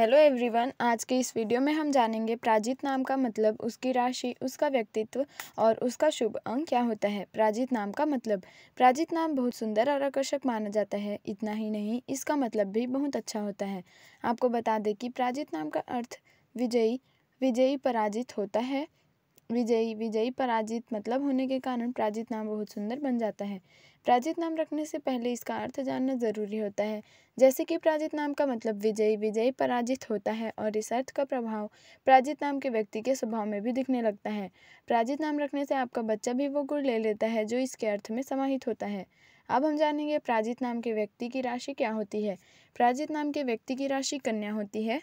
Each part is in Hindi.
हेलो एवरीवन आज के इस वीडियो में हम जानेंगे प्राजित नाम का मतलब उसकी राशि उसका व्यक्तित्व और उसका शुभ अंग क्या होता है प्राजित नाम का मतलब प्राजित नाम बहुत सुंदर और आकर्षक माना जाता है इतना ही नहीं इसका मतलब भी बहुत अच्छा होता है आपको बता दें कि प्राजित नाम का अर्थ विजयी विजयी पराजित होता है विजयी विजयी पराजित मतलब होने के कारण पराजित नाम बहुत सुंदर बन जाता है पराजित नाम रखने से पहले इसका अर्थ जानना जरूरी होता है जैसे कि पराजित नाम का मतलब विजयी विजयी पराजित होता है और इस अर्थ का प्रभाव पराजित नाम के व्यक्ति के स्वभाव में भी दिखने लगता है पराजित नाम रखने से आपका बच्चा भी वो गुण ले लेता है जो इसके अर्थ में समाहित होता है अब हम जानेंगे पराजित नाम के व्यक्ति की राशि क्या होती है पराजित नाम के व्यक्ति की राशि कन्या होती है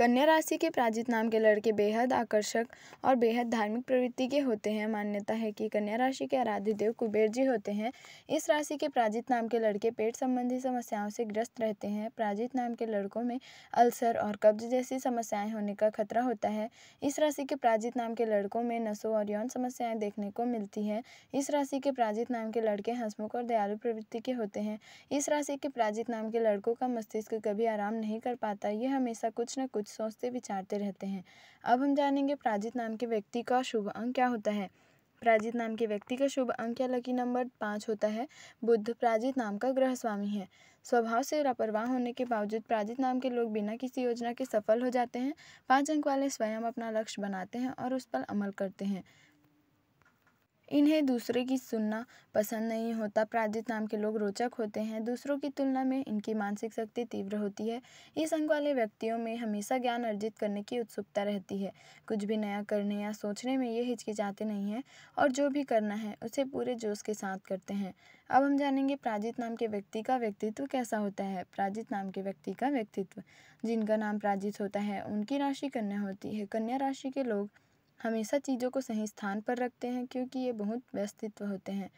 कन्या राशि के प्राजित नाम के लड़के बेहद आकर्षक और बेहद धार्मिक प्रवृत्ति के होते हैं मान्यता है कि कन्या राशि के आराध्य देव कुबेर जी होते हैं इस राशि के प्राजित नाम के लड़के पेट संबंधी समस्याओं से ग्रस्त रहते हैं प्राजित नाम के लड़कों में अल्सर और कब्ज जैसी समस्याएं होने का खतरा होता है इस राशि के प्राजित नाम के लड़कों में नसों और यौन समस्याएं देखने को मिलती है इस राशि के प्राजित नाम के लड़के हंसमुख और दयालु प्रवृत्ति के होते हैं इस राशि के प्राजित नाम के लड़कों का मस्तिष्क कभी आराम नहीं कर पाता ये हमेशा कुछ न कुछ सोचते विचारते रहते हैं अब हम जानेंगे प्राजित नाम के व्यक्ति का शुभ अंक क्या होता है प्राजित नाम के व्यक्ति का शुभ अंक या लकी नंबर पाँच होता है बुद्ध प्राजित नाम का ग्रह स्वामी है स्वभाव से लापरवाह होने के बावजूद प्राजित नाम के लोग बिना किसी योजना के सफल हो जाते हैं पाँच अंक वाले स्वयं अपना लक्ष्य बनाते हैं और उस पर अमल करते हैं इन्हें दूसरे की सुनना पसंद नहीं होता प्रायद्धित नाम के लोग रोचक होते हैं दूसरों की तुलना में इनकी मानसिक शक्ति तीव्र होती है इस अंग वाले व्यक्तियों में हमेशा ज्ञान अर्जित करने की उत्सुकता रहती है कुछ भी नया करने या सोचने में ये हिचकिचाते नहीं हैं और जो भी करना है उसे पूरे जोश के साथ करते हैं अब हम जानेंगे प्राजित नाम के व्यक्ति का व्यक्तित्व कैसा होता है प्राजित नाम के व्यक्ति का व्यक्तित्व जिनका नाम प्राजित होता है उनकी राशि कन्या होती है कन्या राशि के लोग हमेशा चीज़ों को सही स्थान पर रखते हैं क्योंकि ये बहुत व्यस्तित्व होते हैं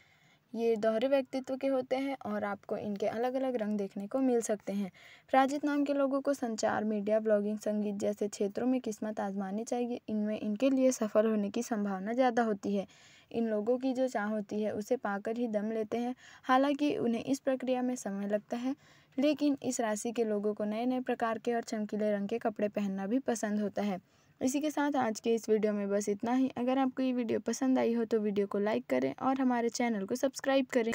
ये दोहरे व्यक्तित्व के होते हैं और आपको इनके अलग अलग रंग देखने को मिल सकते हैं पराजित नाम के लोगों को संचार मीडिया ब्लॉगिंग संगीत जैसे क्षेत्रों में किस्मत आजमानी चाहिए इनमें इनके लिए सफल होने की संभावना ज़्यादा होती है इन लोगों की जो चाह होती है उसे पाकर ही दम लेते हैं हालांकि उन्हें इस प्रक्रिया में समय लगता है लेकिन इस राशि के लोगों को नए नए प्रकार के और चमकीले रंग के कपड़े पहनना भी पसंद होता है इसी के साथ आज के इस वीडियो में बस इतना ही अगर आपको ये वीडियो पसंद आई हो तो वीडियो को लाइक करें और हमारे चैनल को सब्सक्राइब करें